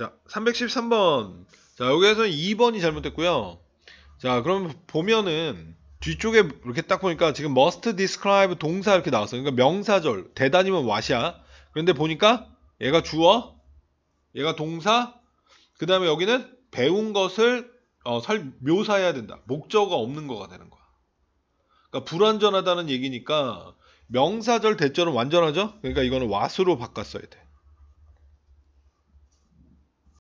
자, 313번. 자, 여기에서는 2번이 잘못됐고요. 자, 그럼 보면은 뒤쪽에 이렇게 딱 보니까 지금 must describe 동사 이렇게 나왔어요. 그러니까 명사절, 대단이면 왓이야. 그런데 보니까 얘가 주어, 얘가 동사, 그 다음에 여기는 배운 것을 어, 설, 묘사해야 된다. 목적어 없는 거가 되는 거야. 그러니까 불완전하다는 얘기니까 명사절 대절은 완전하죠? 그러니까 이거는 왓으로 바꿨어야 돼.